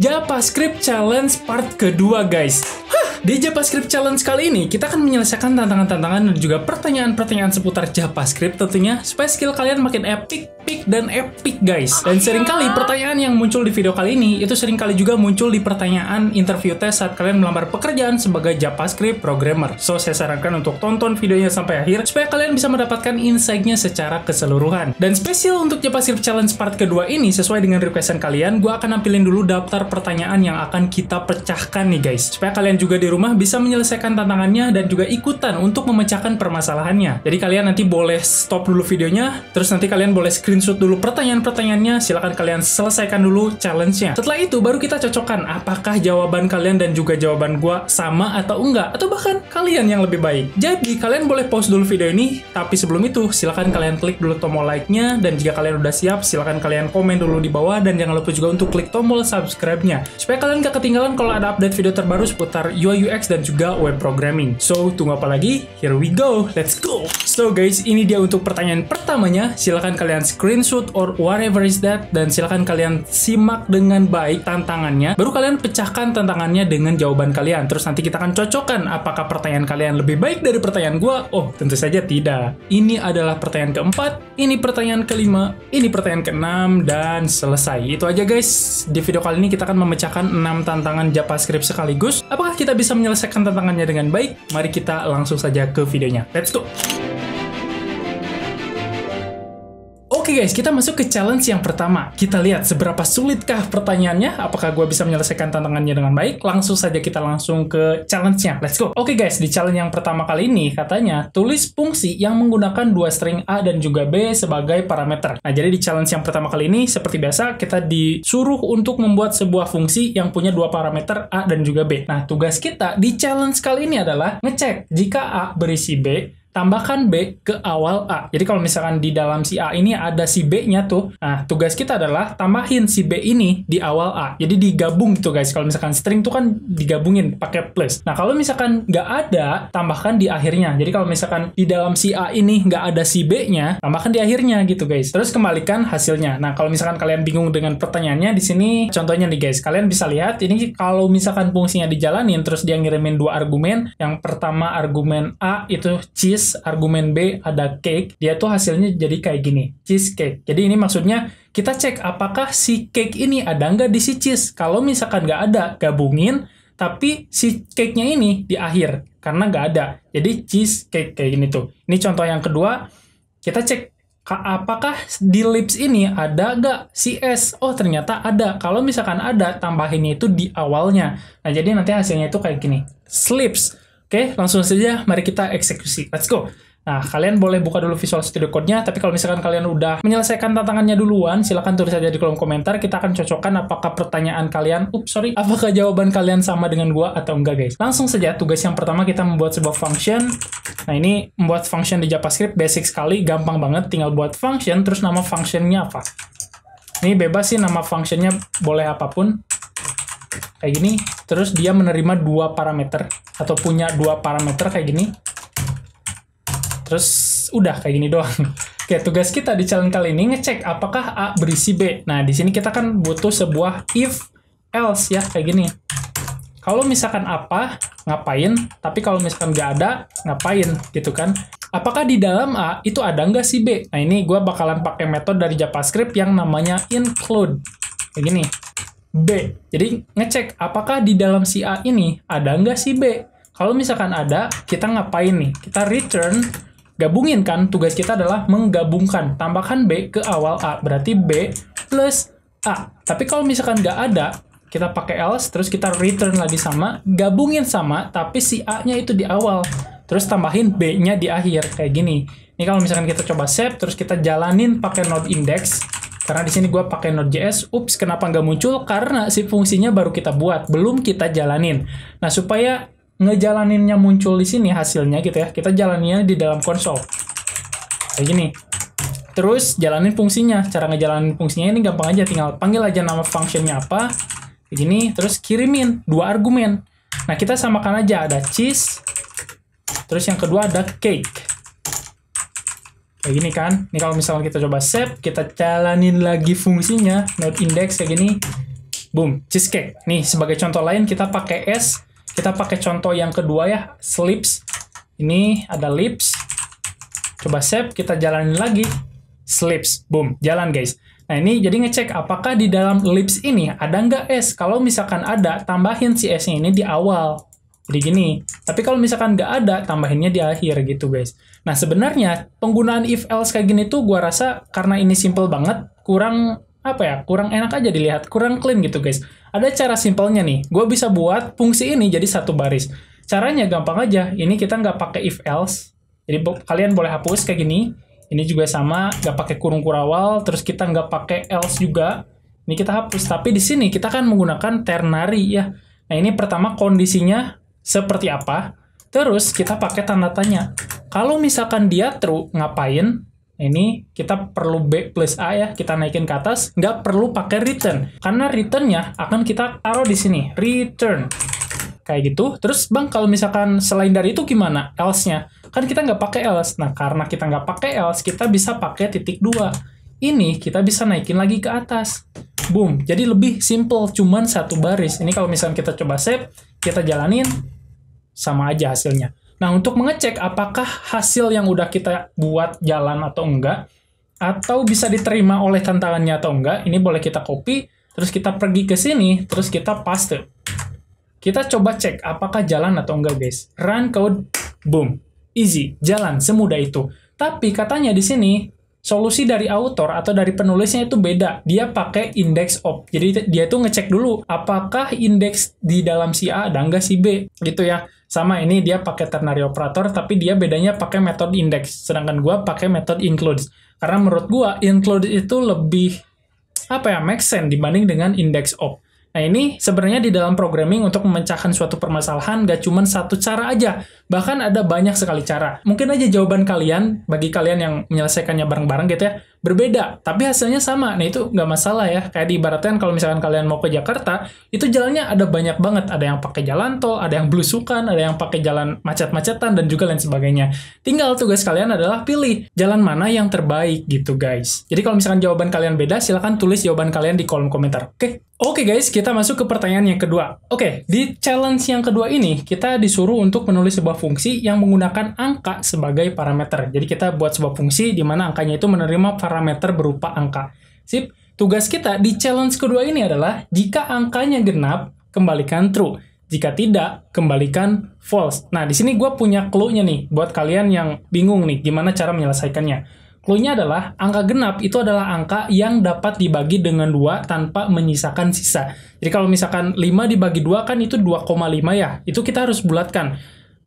JavaScript Challenge part kedua guys. Hah! Di JavaScript Challenge kali ini, kita akan menyelesaikan tantangan-tantangan dan juga pertanyaan-pertanyaan seputar JavaScript tentunya supaya skill kalian makin epic, epic, dan epic guys. Dan iya. seringkali pertanyaan yang muncul di video kali ini itu seringkali juga muncul di pertanyaan interview tes saat kalian melamar pekerjaan sebagai JavaScript programmer. So, saya sarankan untuk tonton videonya sampai akhir supaya kalian bisa mendapatkan insight-nya secara keseluruhan. Dan spesial untuk JavaScript Challenge part kedua ini, sesuai dengan requestan kalian, gua akan nampilin dulu daftar pertanyaan yang akan kita pecahkan nih guys. Supaya kalian juga di rumah bisa menyelesaikan tantangannya dan juga ikutan untuk memecahkan permasalahannya. Jadi kalian nanti boleh stop dulu videonya, terus nanti kalian boleh screenshot dulu pertanyaan-pertanyaannya, silahkan kalian selesaikan dulu challenge-nya. Setelah itu baru kita cocokkan apakah jawaban kalian dan juga jawaban gua sama atau enggak, atau bahkan kalian yang lebih baik. Jadi kalian boleh pause dulu video ini, tapi sebelum itu silahkan kalian klik dulu tombol like-nya, dan jika kalian udah siap silahkan kalian komen dulu di bawah, dan jangan lupa juga untuk klik tombol subscribe-nya. Supaya kalian gak ketinggalan kalau ada update video terbaru seputar UI UX dan juga web programming. So, tunggu apa lagi? Here we go, let's go! So guys, ini dia untuk pertanyaan pertamanya. Silahkan kalian screenshot or whatever is that, dan silahkan kalian simak dengan baik tantangannya. Baru kalian pecahkan tantangannya dengan jawaban kalian. Terus nanti kita akan cocokkan apakah pertanyaan kalian lebih baik dari pertanyaan gua? Oh, tentu saja tidak. Ini adalah pertanyaan keempat, ini pertanyaan kelima, ini pertanyaan keenam, dan selesai. Itu aja guys, di video kali ini kita akan memecahkan 6 tantangan JavaScript sekaligus. Apakah kita bisa bisa menyelesaikan tantangannya dengan baik, mari kita langsung saja ke videonya. Let's go! guys, kita masuk ke challenge yang pertama. Kita lihat seberapa sulitkah pertanyaannya, apakah gue bisa menyelesaikan tantangannya dengan baik. Langsung saja kita langsung ke challenge-nya. Let's go. Oke okay guys, di challenge yang pertama kali ini katanya tulis fungsi yang menggunakan dua string A dan juga B sebagai parameter. Nah, jadi di challenge yang pertama kali ini seperti biasa kita disuruh untuk membuat sebuah fungsi yang punya dua parameter A dan juga B. Nah, tugas kita di challenge kali ini adalah ngecek jika A berisi B tambahkan B ke awal A. Jadi kalau misalkan di dalam si A ini ada si B-nya tuh, nah tugas kita adalah tambahin si B ini di awal A. Jadi digabung gitu guys. Kalau misalkan string tuh kan digabungin pakai plus. Nah kalau misalkan nggak ada, tambahkan di akhirnya. Jadi kalau misalkan di dalam si A ini nggak ada si B-nya, tambahkan di akhirnya gitu guys. Terus kembalikan hasilnya. Nah kalau misalkan kalian bingung dengan pertanyaannya di sini, contohnya nih guys, kalian bisa lihat ini kalau misalkan fungsinya dijalanin terus dia ngirimin dua argumen. Yang pertama argumen A itu cheese cheese, argumen B ada cake, dia tuh hasilnya jadi kayak gini, cheesecake. Jadi ini maksudnya kita cek apakah si cake ini ada nggak di si cheese. Kalau misalkan nggak ada, gabungin, tapi si cake-nya ini di akhir, karena nggak ada. Jadi cheesecake kayak gini tuh. Ini contoh yang kedua, kita cek apakah di lips ini ada nggak si S? Oh ternyata ada. Kalau misalkan ada, tambahin itu di awalnya. Nah jadi nanti hasilnya itu kayak gini. Slips Oke, langsung saja mari kita eksekusi. Let's go. Nah, kalian boleh buka dulu Visual Studio Code-nya, tapi kalau misalkan kalian udah menyelesaikan tantangannya duluan, silahkan tulis aja di kolom komentar, kita akan cocokkan apakah pertanyaan kalian, ups, sorry, apakah jawaban kalian sama dengan gua atau enggak, guys. Langsung saja, tugas yang pertama kita membuat sebuah function. Nah, ini membuat function di JavaScript, basic sekali, gampang banget, tinggal buat function, terus nama function-nya apa. Ini bebas sih, nama functionnya boleh apapun kayak gini terus dia menerima dua parameter atau punya dua parameter kayak gini terus udah kayak gini doang Oke, tugas kita di challenge kali ini ngecek apakah A berisi B. Nah, di sini kita kan butuh sebuah if else ya, kayak gini. Kalau misalkan apa, ngapain? Tapi kalau misalkan nggak ada, ngapain? Gitu kan. Apakah di dalam A itu ada nggak si B? Nah, ini gue bakalan pakai metode dari JavaScript yang namanya include. Kayak gini. B. Jadi ngecek apakah di dalam si A ini ada nggak si B. Kalau misalkan ada, kita ngapain nih? Kita return, gabungin kan. Tugas kita adalah menggabungkan, tambahkan B ke awal A. Berarti B plus A. Tapi kalau misalkan nggak ada, kita pakai else, terus kita return lagi sama, gabungin sama, tapi si A-nya itu di awal. Terus tambahin B-nya di akhir, kayak gini. Ini kalau misalkan kita coba save, terus kita jalanin pakai node index, karena di sini gue pakai Node.js, ups kenapa nggak muncul? Karena si fungsinya baru kita buat, belum kita jalanin. Nah supaya ngejalaninnya muncul di sini hasilnya gitu ya, kita jalaninnya di dalam konsol. Kayak gini. Terus jalanin fungsinya. Cara ngejalanin fungsinya ini gampang aja, tinggal panggil aja nama fungsinya apa. Kayak gini, terus kirimin dua argumen. Nah kita samakan aja, ada cheese, terus yang kedua ada cake kayak gini kan ini kalau misalnya kita coba save kita jalanin lagi fungsinya node index kayak gini boom cheesecake nih sebagai contoh lain kita pakai s kita pakai contoh yang kedua ya slips ini ada lips coba save kita jalanin lagi slips boom jalan guys Nah ini jadi ngecek apakah di dalam lips ini ada nggak S. Kalau misalkan ada, tambahin si s ini di awal. Jadi gini, tapi kalau misalkan nggak ada, tambahinnya di akhir gitu guys. Nah sebenarnya penggunaan if else kayak gini tuh gue rasa karena ini simple banget, kurang apa ya, kurang enak aja dilihat, kurang clean gitu guys. Ada cara simpelnya nih, Gue bisa buat fungsi ini jadi satu baris. Caranya gampang aja, ini kita nggak pakai if else, jadi bo kalian boleh hapus kayak gini. Ini juga sama, nggak pakai kurung kurawal, terus kita nggak pakai else juga. Ini kita hapus, tapi di sini kita akan menggunakan ternary ya. Nah ini pertama kondisinya seperti apa. Terus kita pakai tanda tanya. Kalau misalkan dia true, ngapain? Ini kita perlu B plus A ya, kita naikin ke atas. Nggak perlu pakai return. Karena returnnya akan kita taruh di sini. Return. Kayak gitu. Terus bang, kalau misalkan selain dari itu gimana? Else-nya. Kan kita nggak pakai else. Nah, karena kita nggak pakai else, kita bisa pakai titik dua ini kita bisa naikin lagi ke atas. Boom. Jadi lebih simple, cuman satu baris. Ini kalau misalnya kita coba save, kita jalanin sama aja hasilnya. Nah, untuk mengecek apakah hasil yang udah kita buat jalan atau enggak, atau bisa diterima oleh tantangannya atau enggak, ini boleh kita copy, terus kita pergi ke sini, terus kita paste. Kita coba cek apakah jalan atau enggak, guys. Run code, boom. Easy, jalan, semudah itu. Tapi katanya di sini, solusi dari autor atau dari penulisnya itu beda. Dia pakai indeks op. Jadi dia tuh ngecek dulu apakah indeks di dalam si A dan nggak si B gitu ya. Sama ini dia pakai ternary operator tapi dia bedanya pakai metode index, Sedangkan gua pakai metode includes. Karena menurut gua include itu lebih apa ya make sense dibanding dengan index op. Nah ini sebenarnya di dalam programming untuk memecahkan suatu permasalahan gak cuma satu cara aja Bahkan ada banyak sekali cara. Mungkin aja jawaban kalian, bagi kalian yang menyelesaikannya bareng-bareng gitu ya, berbeda. Tapi hasilnya sama. Nah itu nggak masalah ya. Kayak di ibaratnya kalau misalkan kalian mau ke Jakarta, itu jalannya ada banyak banget. Ada yang pakai jalan tol, ada yang belusukan, ada yang pakai jalan macet-macetan, dan juga lain sebagainya. Tinggal tugas kalian adalah pilih jalan mana yang terbaik gitu guys. Jadi kalau misalkan jawaban kalian beda, silahkan tulis jawaban kalian di kolom komentar. Oke? Okay? Oke okay guys, kita masuk ke pertanyaan yang kedua. Oke, okay, di challenge yang kedua ini, kita disuruh untuk menulis sebuah fungsi yang menggunakan angka sebagai parameter. Jadi kita buat sebuah fungsi di mana angkanya itu menerima parameter berupa angka. Sip, tugas kita di challenge kedua ini adalah jika angkanya genap, kembalikan true. Jika tidak, kembalikan false. Nah, di sini gue punya clue-nya nih buat kalian yang bingung nih gimana cara menyelesaikannya. Clue-nya adalah angka genap itu adalah angka yang dapat dibagi dengan dua tanpa menyisakan sisa. Jadi kalau misalkan 5 dibagi dua kan itu 2,5 ya. Itu kita harus bulatkan.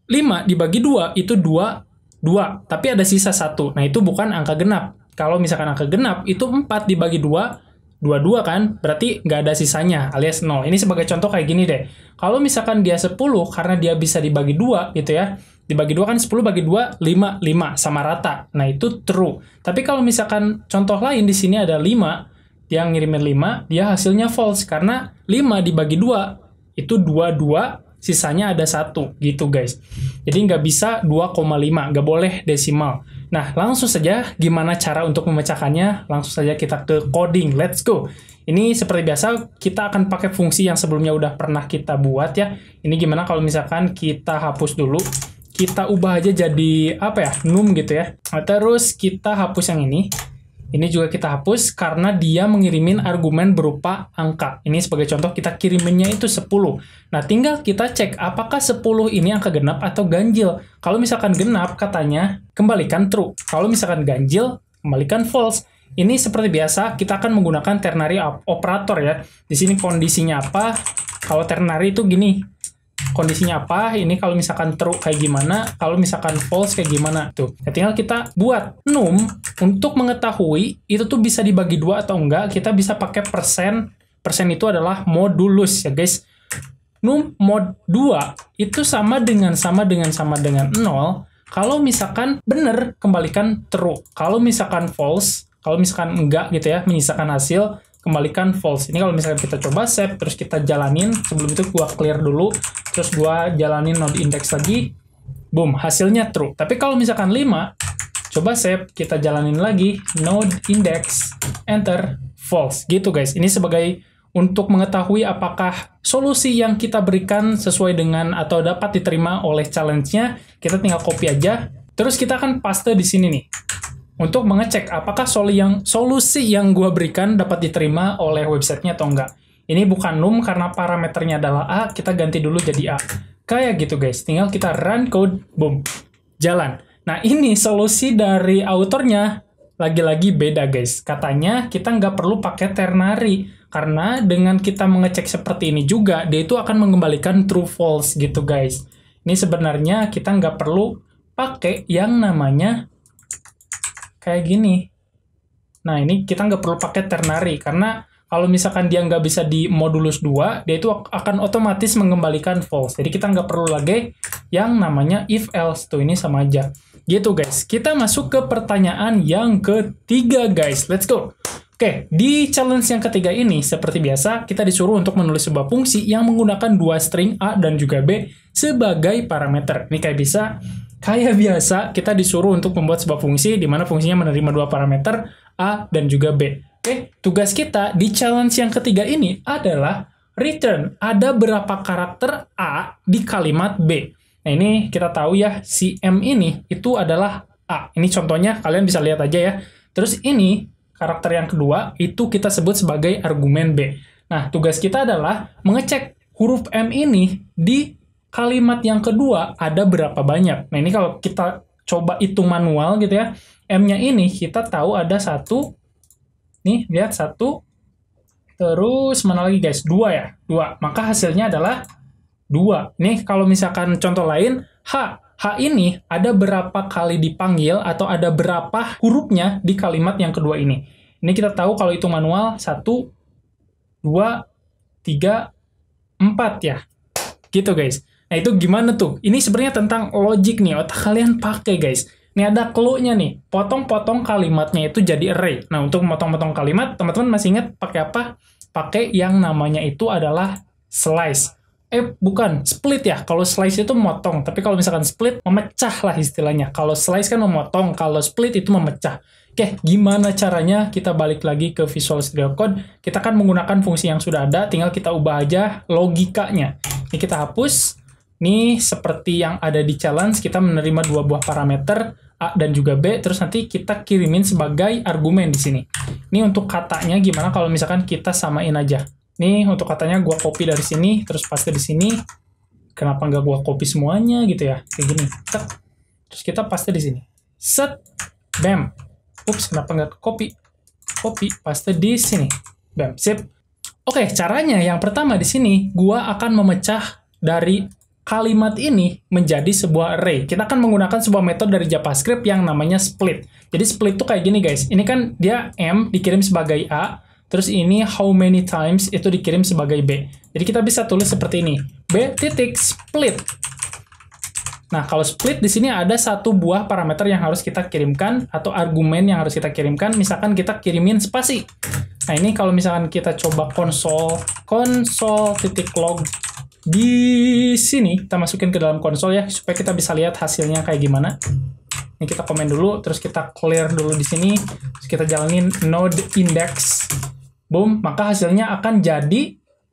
5 dibagi 2 itu 2 2, tapi ada sisa 1. Nah, itu bukan angka genap. Kalau misalkan angka genap itu 4 dibagi 2 22 kan, berarti nggak ada sisanya alias 0. Ini sebagai contoh kayak gini deh. Kalau misalkan dia 10 karena dia bisa dibagi 2 gitu ya. Dibagi 2 kan 10 bagi 2 5 5 sama rata. Nah, itu true. Tapi kalau misalkan contoh lain di sini ada 5, dia ngirimin 5, dia hasilnya false karena 5 dibagi 2 itu 22 sisanya ada satu gitu guys. Jadi nggak bisa 2,5, nggak boleh desimal. Nah, langsung saja gimana cara untuk memecahkannya? Langsung saja kita ke coding. Let's go. Ini seperti biasa kita akan pakai fungsi yang sebelumnya udah pernah kita buat ya. Ini gimana kalau misalkan kita hapus dulu, kita ubah aja jadi apa ya? num gitu ya. Nah, terus kita hapus yang ini ini juga kita hapus karena dia mengirimin argumen berupa angka. Ini sebagai contoh kita kiriminnya itu 10. Nah, tinggal kita cek apakah 10 ini angka genap atau ganjil. Kalau misalkan genap katanya kembalikan true. Kalau misalkan ganjil kembalikan false. Ini seperti biasa kita akan menggunakan ternary operator ya. Di sini kondisinya apa? Kalau ternary itu gini, kondisinya apa, ini kalau misalkan true kayak gimana, kalau misalkan false kayak gimana tuh. ya tinggal kita buat num untuk mengetahui itu tuh bisa dibagi dua atau enggak, kita bisa pakai persen. Persen itu adalah modulus ya guys. Num mod 2 itu sama dengan sama dengan sama dengan 0. Kalau misalkan bener kembalikan true. Kalau misalkan false, kalau misalkan enggak gitu ya, menyisakan hasil, kembalikan false. Ini kalau misalkan kita coba save, terus kita jalanin, sebelum itu gua clear dulu, terus gua jalanin node index lagi boom hasilnya true tapi kalau misalkan 5 coba save kita jalanin lagi node index enter false gitu guys ini sebagai untuk mengetahui apakah solusi yang kita berikan sesuai dengan atau dapat diterima oleh challenge-nya, kita tinggal copy aja. Terus kita akan paste di sini nih. Untuk mengecek apakah solusi yang, solusi yang gue berikan dapat diterima oleh websitenya atau enggak ini bukan num karena parameternya adalah A, kita ganti dulu jadi A. Kayak gitu guys, tinggal kita run code, boom, jalan. Nah ini solusi dari autornya lagi-lagi beda guys. Katanya kita nggak perlu pakai ternary, karena dengan kita mengecek seperti ini juga, dia itu akan mengembalikan true false gitu guys. Ini sebenarnya kita nggak perlu pakai yang namanya kayak gini. Nah ini kita nggak perlu pakai ternary, karena kalau misalkan dia nggak bisa di modulus 2, dia itu akan otomatis mengembalikan false. Jadi kita nggak perlu lagi yang namanya if else tuh ini sama aja. Gitu guys. Kita masuk ke pertanyaan yang ketiga guys. Let's go. Oke, di challenge yang ketiga ini seperti biasa kita disuruh untuk menulis sebuah fungsi yang menggunakan dua string A dan juga B sebagai parameter. Ini kayak bisa kayak biasa kita disuruh untuk membuat sebuah fungsi di mana fungsinya menerima dua parameter A dan juga B. Oke, tugas kita di challenge yang ketiga ini adalah return ada berapa karakter A di kalimat B. Nah, ini kita tahu ya si M ini itu adalah A. Ini contohnya kalian bisa lihat aja ya. Terus ini karakter yang kedua itu kita sebut sebagai argumen B. Nah, tugas kita adalah mengecek huruf M ini di kalimat yang kedua ada berapa banyak. Nah, ini kalau kita coba hitung manual gitu ya, M-nya ini kita tahu ada satu Nih, lihat satu. Terus mana lagi guys? Dua ya? Dua. Maka hasilnya adalah dua. Nih, kalau misalkan contoh lain, H. H ini ada berapa kali dipanggil atau ada berapa hurufnya di kalimat yang kedua ini. Ini kita tahu kalau itu manual, satu, dua, tiga, empat ya. Gitu guys. Nah itu gimana tuh? Ini sebenarnya tentang logik nih, otak kalian pakai guys. Ini ada clue-nya nih. Potong-potong kalimatnya itu jadi array. Nah, untuk memotong-potong kalimat, teman-teman masih ingat pakai apa? Pakai yang namanya itu adalah slice. Eh, bukan. Split ya. Kalau slice itu memotong. Tapi kalau misalkan split, memecah lah istilahnya. Kalau slice kan memotong. Kalau split itu memecah. Oke, gimana caranya kita balik lagi ke Visual Studio Code? Kita kan menggunakan fungsi yang sudah ada, tinggal kita ubah aja logikanya. Ini kita hapus. Nih seperti yang ada di challenge kita menerima dua buah parameter A dan juga B terus nanti kita kirimin sebagai argumen di sini. Ini untuk katanya gimana kalau misalkan kita samain aja. Nih untuk katanya gua copy dari sini terus paste di sini. Kenapa nggak gua copy semuanya gitu ya? Kayak gini. Terus kita paste di sini. Set. Bam. Ups, kenapa nggak copy? Copy paste di sini. Bam, sip. Oke, caranya yang pertama di sini, gua akan memecah dari kalimat ini menjadi sebuah array. Kita akan menggunakan sebuah metode dari JavaScript yang namanya split. Jadi split itu kayak gini guys. Ini kan dia M dikirim sebagai A, terus ini how many times itu dikirim sebagai B. Jadi kita bisa tulis seperti ini. B titik split. Nah, kalau split di sini ada satu buah parameter yang harus kita kirimkan atau argumen yang harus kita kirimkan. Misalkan kita kirimin spasi. Nah, ini kalau misalkan kita coba console console titik log di sini kita masukin ke dalam konsol ya supaya kita bisa lihat hasilnya kayak gimana. Ini kita komen dulu, terus kita clear dulu di sini, terus kita jalanin node index. Boom, maka hasilnya akan jadi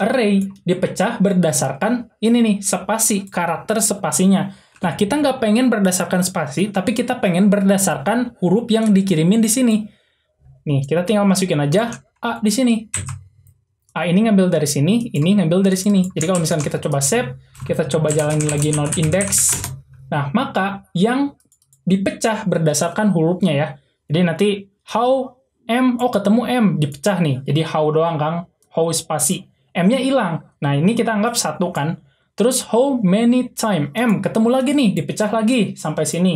array dipecah berdasarkan ini nih spasi karakter spasinya. Nah, kita nggak pengen berdasarkan spasi, tapi kita pengen berdasarkan huruf yang dikirimin di sini. Nih, kita tinggal masukin aja A di sini ah, ini ngambil dari sini, ini ngambil dari sini. Jadi kalau misalnya kita coba save, kita coba jalanin lagi node index. Nah, maka yang dipecah berdasarkan hurufnya ya. Jadi nanti how M, oh ketemu M, dipecah nih. Jadi how doang Kang, how spasi. M-nya hilang. Nah, ini kita anggap satu kan. Terus how many time M ketemu lagi nih, dipecah lagi sampai sini.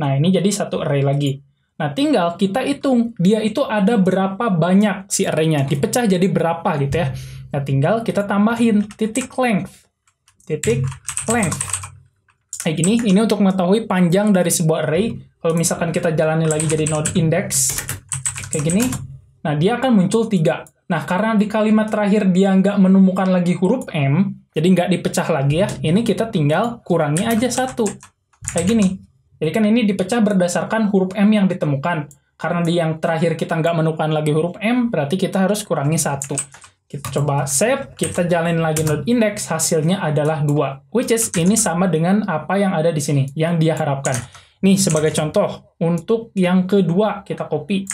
Nah, ini jadi satu array lagi. Nah, tinggal kita hitung dia itu ada berapa banyak si arraynya dipecah jadi berapa gitu ya. Nah, tinggal kita tambahin titik length. Titik length. Kayak gini, ini untuk mengetahui panjang dari sebuah array. Kalau misalkan kita jalani lagi jadi node index kayak gini. Nah, dia akan muncul tiga. Nah, karena di kalimat terakhir dia nggak menemukan lagi huruf M, jadi nggak dipecah lagi ya. Ini kita tinggal kurangi aja satu. Kayak gini. Jadi kan ini dipecah berdasarkan huruf M yang ditemukan. Karena di yang terakhir kita nggak menemukan lagi huruf M, berarti kita harus kurangi satu. Kita coba save, kita jalanin lagi node index, hasilnya adalah dua. Which is ini sama dengan apa yang ada di sini, yang dia harapkan. Nih, sebagai contoh, untuk yang kedua kita copy.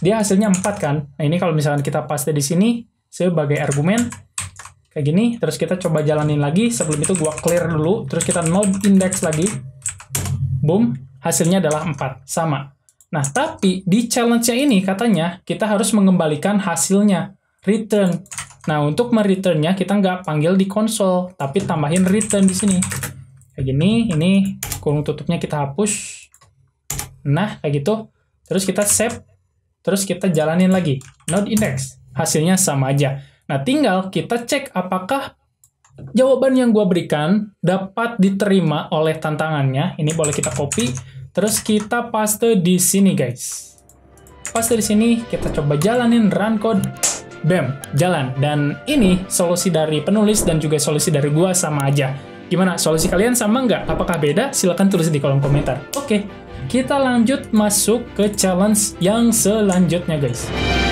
Dia hasilnya empat kan? Nah, ini kalau misalkan kita paste di sini sebagai argumen, kayak gini terus kita coba jalanin lagi sebelum itu gua clear dulu terus kita node index lagi boom, hasilnya adalah 4, sama. Nah, tapi di challenge-nya ini katanya kita harus mengembalikan hasilnya, return. Nah, untuk mereturnnya kita nggak panggil di konsol, tapi tambahin return di sini. Kayak gini, ini kurung tutupnya kita hapus. Nah, kayak gitu. Terus kita save, terus kita jalanin lagi. Node index, hasilnya sama aja. Nah, tinggal kita cek apakah jawaban yang gue berikan dapat diterima oleh tantangannya. Ini boleh kita copy, terus kita paste di sini guys. Paste di sini, kita coba jalanin run code. Bam, jalan. Dan ini solusi dari penulis dan juga solusi dari gue sama aja. Gimana, solusi kalian sama nggak? Apakah beda? Silahkan tulis di kolom komentar. Oke, kita lanjut masuk ke challenge yang selanjutnya guys.